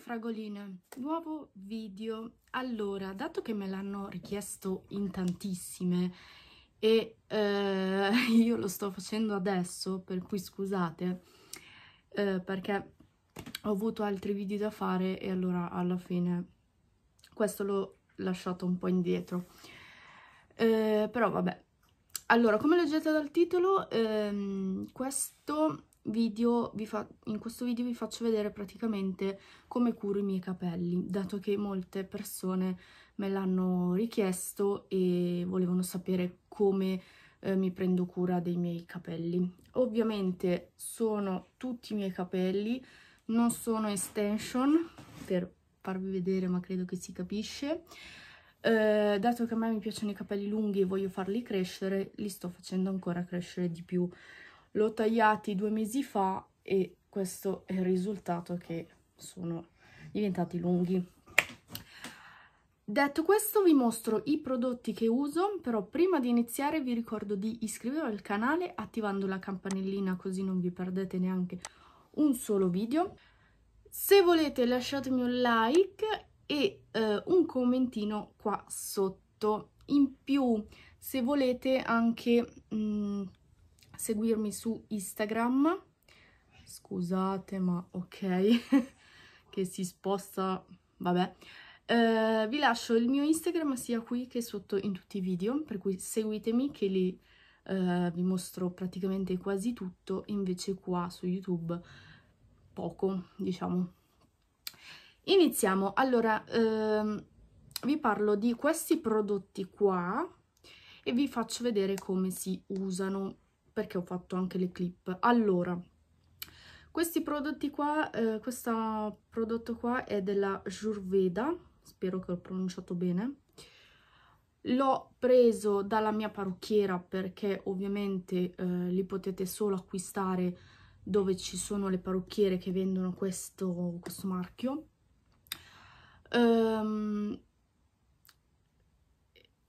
fragoline nuovo video allora dato che me l'hanno richiesto in tantissime e eh, io lo sto facendo adesso, per cui scusate, eh, perché ho avuto altri video da fare e allora alla fine questo l'ho lasciato un po' indietro. Eh, però vabbè. Allora, come leggete dal titolo, ehm, questo video vi fa in questo video vi faccio vedere praticamente come curo i miei capelli, dato che molte persone me l'hanno richiesto e volevano sapere come eh, mi prendo cura dei miei capelli. Ovviamente sono tutti i miei capelli, non sono extension, per farvi vedere ma credo che si capisce. Eh, dato che a me mi piacciono i capelli lunghi e voglio farli crescere, li sto facendo ancora crescere di più. L'ho tagliati due mesi fa e questo è il risultato che sono diventati lunghi. Detto questo vi mostro i prodotti che uso, però prima di iniziare vi ricordo di iscrivervi al canale attivando la campanellina così non vi perdete neanche un solo video. Se volete lasciatemi un like e eh, un commentino qua sotto. In più se volete anche mh, mm, seguirmi su Instagram, scusate ma ok, che si sposta, vabbè eh, vi lascio il mio Instagram sia qui che sotto in tutti i video, per cui seguitemi che lì uh, vi mostro praticamente quasi tutto, invece qua su YouTube poco, diciamo. Iniziamo, allora uh, vi parlo di questi prodotti qua e vi faccio vedere come si usano, perché ho fatto anche le clip. Allora, questi prodotti qua, eh, questo prodotto qua è della Jurveda, spero che ho pronunciato bene. L'ho preso dalla mia parrucchiera perché ovviamente eh, li potete solo acquistare dove ci sono le parrucchiere che vendono questo, questo marchio. Um,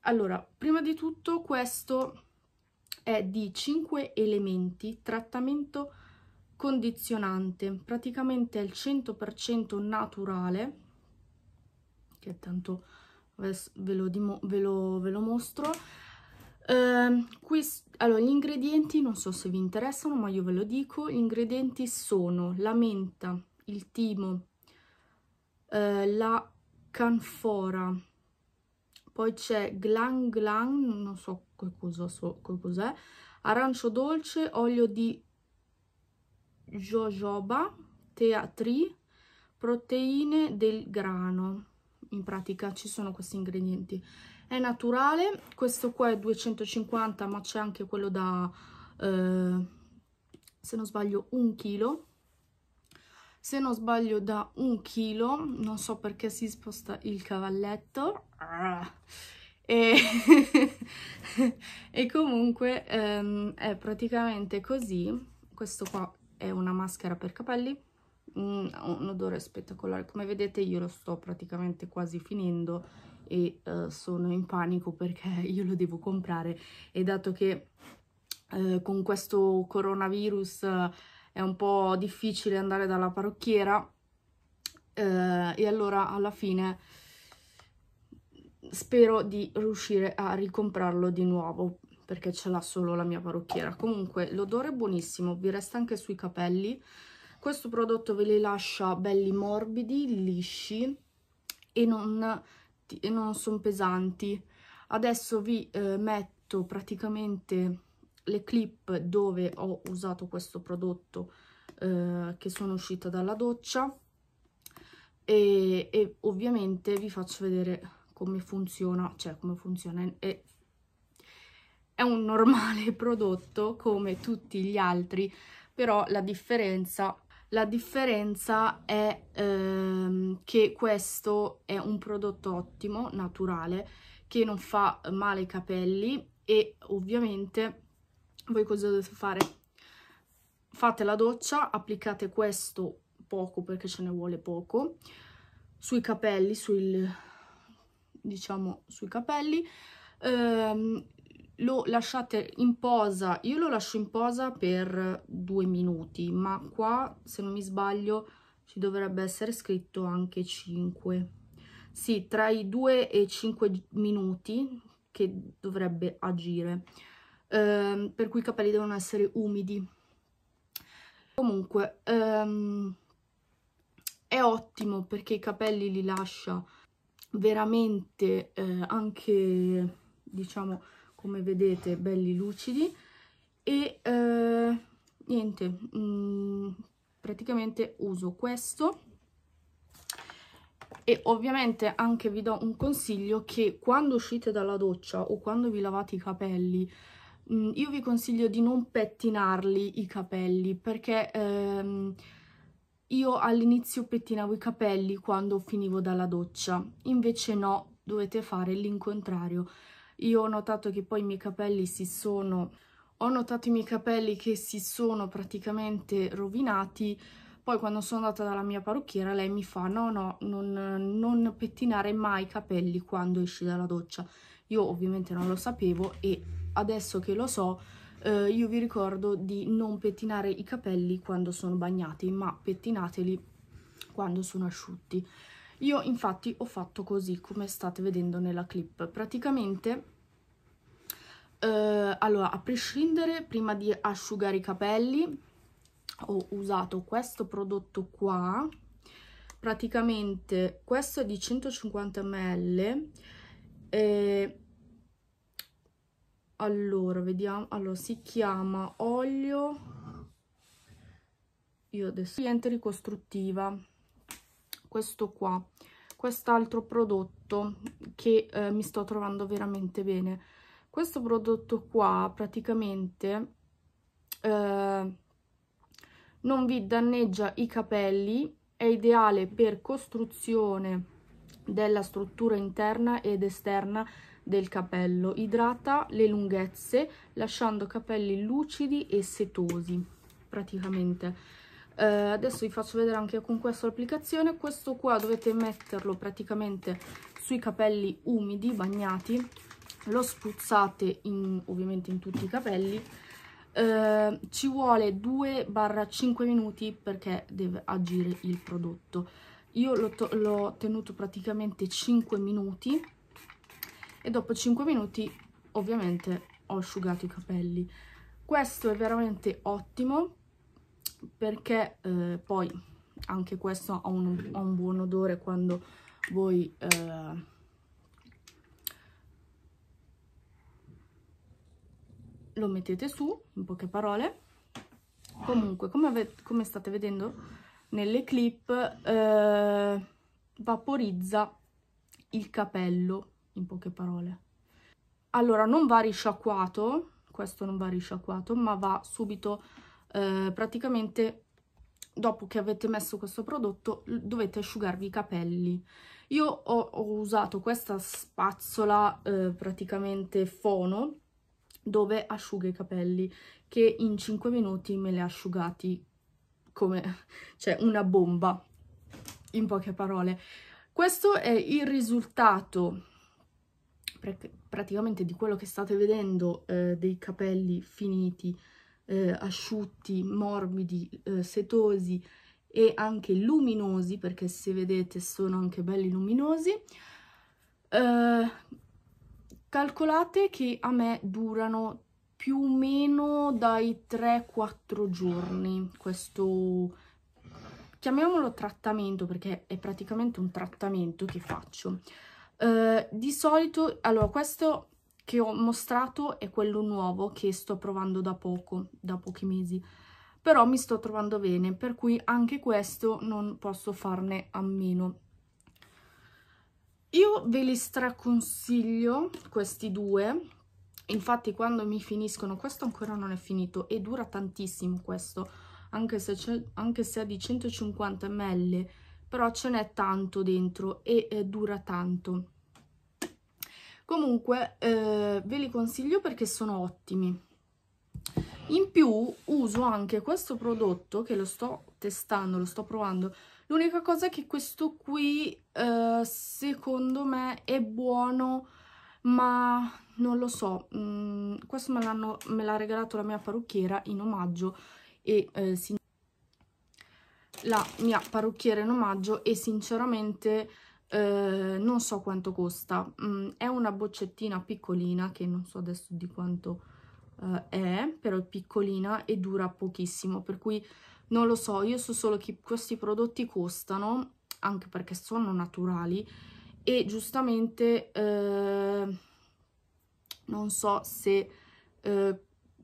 allora, prima di tutto questo è di 5 elementi, trattamento condizionante, praticamente è il 100% naturale che tanto ve lo, ve lo, ve lo mostro. Eh, qui, allora, gli ingredienti, non so se vi interessano, ma io ve lo dico. Gli ingredienti sono la menta, il timo, eh, la canfora, poi c'è glan glan, non so che cos'è, so, cos arancio dolce, olio di jojoba, teatri, proteine del grano, in pratica ci sono questi ingredienti. È naturale, questo qua è 250 ma c'è anche quello da, eh, se non sbaglio, un chilo. Se non sbaglio da un chilo, non so perché si sposta il cavalletto. E, e comunque ehm, è praticamente così. Questo qua è una maschera per capelli un odore spettacolare come vedete io lo sto praticamente quasi finendo e uh, sono in panico perché io lo devo comprare e dato che uh, con questo coronavirus uh, è un po' difficile andare dalla parrucchiera e allora alla fine spero di riuscire a ricomprarlo di nuovo perché ce l'ha solo la mia parrucchiera comunque l'odore è buonissimo vi resta anche sui capelli questo prodotto ve li lascia belli morbidi, lisci e non, non sono pesanti. Adesso vi eh, metto praticamente le clip dove ho usato questo prodotto eh, che sono uscita dalla doccia e, e, ovviamente vi faccio vedere come funziona, cioè come funziona, è, è un normale prodotto come tutti gli altri, però la differenza la differenza è ehm, che questo è un prodotto ottimo, naturale, che non fa male ai capelli e ovviamente voi cosa dovete fare? Fate la doccia, applicate questo poco perché ce ne vuole poco, sui capelli, sul, diciamo sui capelli, ehm, lo lasciate in posa, io lo lascio in posa per due minuti, ma qua se non mi sbaglio ci dovrebbe essere scritto anche 5. Sì, tra i 2 e 5 minuti che dovrebbe agire, ehm, per cui i capelli devono essere umidi. Comunque, ehm, è ottimo perché i capelli li lascia veramente eh, anche, diciamo, come vedete belli lucidi e eh, niente mh, mm, praticamente uso questo e ovviamente anche vi do un consiglio che quando uscite dalla doccia o quando vi lavate i capelli mh, mm, io vi consiglio di non pettinarli i capelli perché ehm, io all'inizio pettinavo i capelli quando finivo dalla doccia invece no dovete fare l'incontrario io ho notato che poi i miei capelli si sono... Ho notato i miei capelli che si sono praticamente rovinati, poi quando sono andata dalla mia parrucchiera lei mi fa no no, non, non pettinare mai i capelli quando esci dalla doccia. Io ovviamente non lo sapevo e adesso che lo so eh, io vi ricordo di non pettinare i capelli quando sono bagnati, ma pettinateli quando sono asciutti. Io infatti ho fatto così come state vedendo nella clip, praticamente Uh, allora, a prescindere, prima di asciugare i capelli, ho usato questo prodotto qua. Praticamente questo è di 150 ml. E... Allora, vediamo. Allora, si chiama olio... Io adesso... Cliente ricostruttiva. Questo qua. Quest'altro prodotto che eh, mi sto trovando veramente bene questo prodotto qua praticamente eh, non vi danneggia i capelli, è ideale per costruzione della struttura interna ed esterna del capello, idrata le lunghezze lasciando capelli lucidi e setosi praticamente. Eh, adesso vi faccio vedere anche con questa applicazione, questo qua dovete metterlo praticamente sui capelli umidi, bagnati, lo spruzzate in, ovviamente in tutti i capelli eh, ci vuole 2-5 minuti perché deve agire il prodotto io l'ho tenuto praticamente 5 minuti e dopo 5 minuti ovviamente ho asciugato i capelli questo è veramente ottimo perché eh, poi anche questo ha un, ha un buon odore quando voi eh, lo mettete su, in poche parole. Comunque, come, come state vedendo nelle clip, eh, vaporizza il capello, in poche parole. Allora, non va risciacquato, questo non va risciacquato, ma va subito eh, praticamente dopo che avete messo questo prodotto dovete asciugarvi i capelli. Io ho, ho usato questa spazzola eh, praticamente fono dove asciuga i capelli, che in 5 minuti me li ha asciugati come cioè una bomba, in poche parole. Questo è il risultato praticamente di quello che state vedendo eh, dei capelli finiti, eh, asciutti, morbidi, eh, setosi e anche luminosi, perché se vedete sono anche belli luminosi. Eh, Calcolate che a me durano più o meno dai 3-4 giorni questo, chiamiamolo trattamento perché è praticamente un trattamento che faccio. Uh, di solito, allora questo che ho mostrato è quello nuovo che sto provando da poco, da pochi mesi, però mi sto trovando bene, per cui anche questo non posso farne a meno io ve li straconsiglio questi due, infatti quando mi finiscono, questo ancora non è finito e dura tantissimo questo, anche se, anche se è di 150 ml, però ce n'è tanto dentro e eh, dura tanto. Comunque eh, ve li consiglio perché sono ottimi. In più uso anche questo prodotto che lo sto testando, lo sto provando, L'unica cosa è che questo qui eh, secondo me è buono ma non lo so, mm, questo me, l'ha regalato la mia parrucchiera in omaggio e eh, la mia parrucchiera in omaggio e sinceramente eh, non so quanto costa, mm, è una boccettina piccolina che non so adesso di quanto eh, è, però è piccolina e dura pochissimo, per cui non lo so, io so solo che questi prodotti costano, anche perché sono naturali, e giustamente eh, non so se... Eh,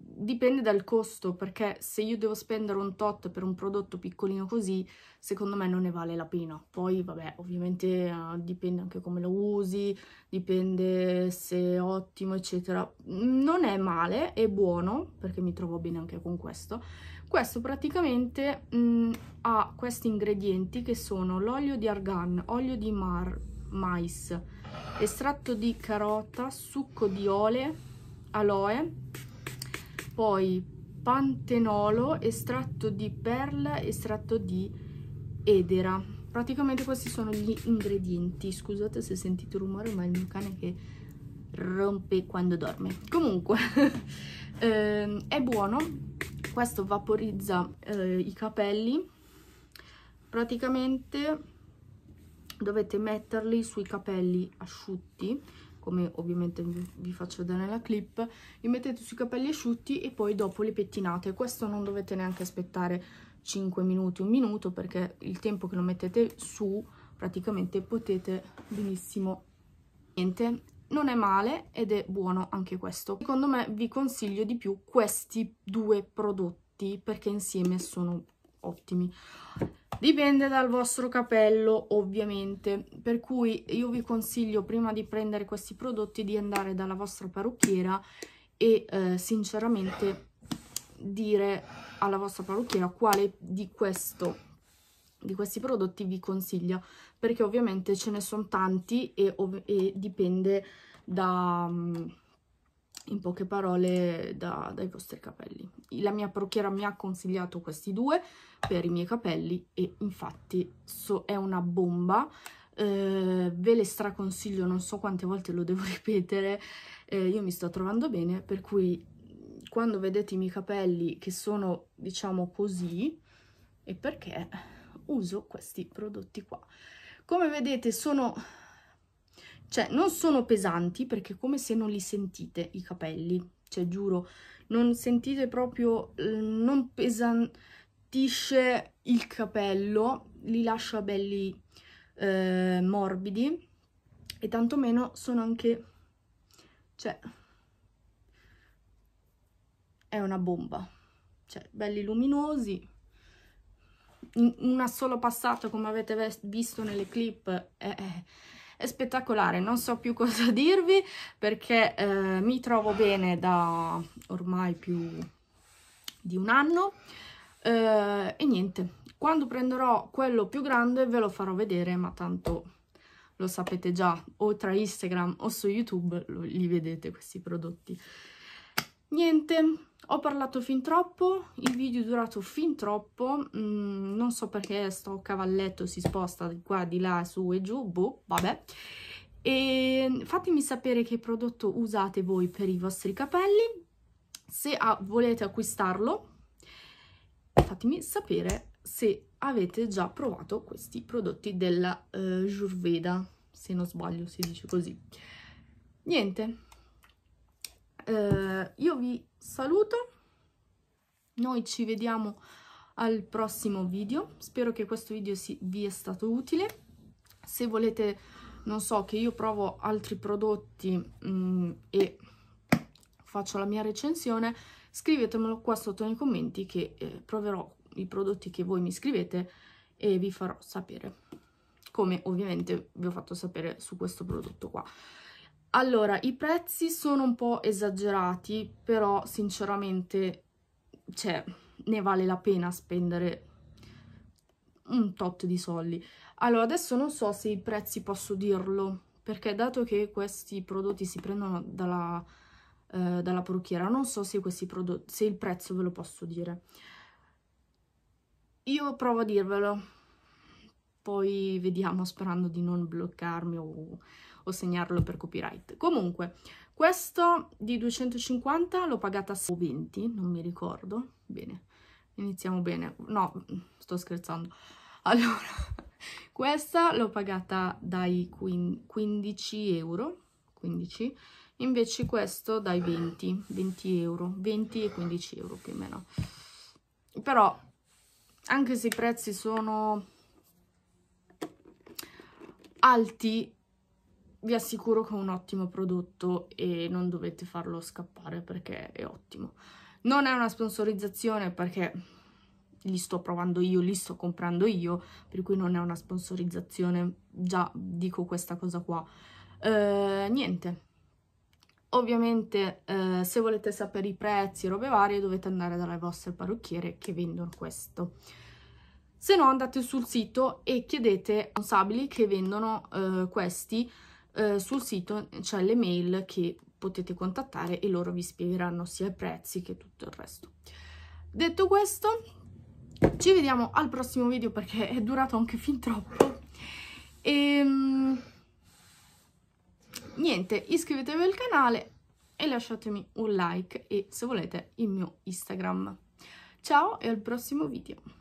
dipende dal costo, perché se io devo spendere un tot per un prodotto piccolino così, secondo me non ne vale la pena. Poi, vabbè, ovviamente uh, dipende anche come lo usi, dipende se è ottimo, eccetera. Non è male, è buono, perché mi trovo bene anche con questo, questo praticamente mh, mm, ha questi ingredienti che sono l'olio di argan, olio di mar, mais, estratto di carota, succo di ole, aloe, poi pantenolo, estratto di perla, estratto di edera. Praticamente questi sono gli ingredienti. Scusate se sentite rumore, ma è il mio cane che rompe quando dorme comunque eh, è buono questo vaporizza eh, i capelli praticamente dovete metterli sui capelli asciutti come ovviamente vi faccio vedere nella clip li mettete sui capelli asciutti e poi dopo li pettinate questo non dovete neanche aspettare 5 minuti un minuto perché il tempo che lo mettete su praticamente potete benissimo niente non è male ed è buono anche questo. Secondo me vi consiglio di più questi due prodotti perché insieme sono ottimi. Dipende dal vostro capello ovviamente, per cui io vi consiglio prima di prendere questi prodotti di andare dalla vostra parrucchiera e eh, sinceramente dire alla vostra parrucchiera quale di questo di questi prodotti vi consiglia perché ovviamente ce ne sono tanti e, e dipende da, mm, in poche parole, da, dai vostri capelli. La mia parrucchiera mi ha consigliato questi due per i miei capelli e infatti so, è una bomba. Eh, ve le straconsiglio, non so quante volte lo devo ripetere, eh, io mi sto trovando bene, per cui mm, quando vedete i miei capelli che sono diciamo così, è perché uso questi prodotti qua. Come vedete sono, cioè non sono pesanti perché come se non li sentite i capelli, cioè giuro, non sentite proprio, eh, non pesantisce il capello, li lascia belli eh, morbidi e tantomeno sono anche, cioè, è una bomba, cioè belli luminosi, un solo passato come avete visto nelle clip è, è spettacolare, non so più cosa dirvi perché eh, mi trovo bene da ormai più di un anno eh, e niente, quando prenderò quello più grande ve lo farò vedere ma tanto lo sapete già o tra Instagram o su YouTube lo, li vedete questi prodotti. Niente, ho parlato fin troppo, il video è durato fin troppo, mm, non so perché sto cavalletto si sposta di qua, di là, su e giù, boh, vabbè. E fatemi sapere che prodotto usate voi per i vostri capelli, se ah, volete acquistarlo, fatemi sapere se avete già provato questi prodotti della eh, Jurveda, se non sbaglio si dice così. Niente, eh, io vi saluto, noi ci vediamo al prossimo video, spero che questo video si, vi è stato utile, se volete, non so, che io provo altri prodotti mh, mm, e faccio la mia recensione, scrivetemelo qua sotto nei commenti che eh, proverò i prodotti che voi mi scrivete e vi farò sapere come ovviamente vi ho fatto sapere su questo prodotto qua. Allora, i prezzi sono un po' esagerati, però sinceramente, cioè, ne vale la pena spendere un tot di soldi. Allora, adesso non so se i prezzi posso dirlo, perché dato che questi prodotti si prendono dalla, eh, dalla parrucchiera, non so se, questi prodotti, se il prezzo ve lo posso dire. Io provo a dirvelo, poi vediamo sperando di non bloccarmi o o segnarlo per copyright. Comunque, questo di 250 l'ho pagata 20, non mi ricordo. Bene, iniziamo bene. No, sto scherzando. Allora, questa l'ho pagata dai 15 euro, 15, invece questo dai 20, 20 euro, 20 e 15 euro più o meno. Però, anche se i prezzi sono alti, vi assicuro che è un ottimo prodotto e non dovete farlo scappare perché è ottimo. Non è una sponsorizzazione perché li sto provando io, li sto comprando io, per cui non è una sponsorizzazione, già dico questa cosa qua. Eh, niente, ovviamente eh, se volete sapere i prezzi e robe varie dovete andare dalle vostre parrucchiere che vendono questo se no andate sul sito e chiedete a responsabili che vendono eh, questi eh, sul sito c'è l'email che potete contattare e loro vi spiegheranno sia i prezzi che tutto il resto. Detto questo, ci vediamo al prossimo video perché è durato anche fin troppo. E, ehm, niente, iscrivetevi al canale e lasciatemi un like e se volete il mio Instagram. Ciao e al prossimo video!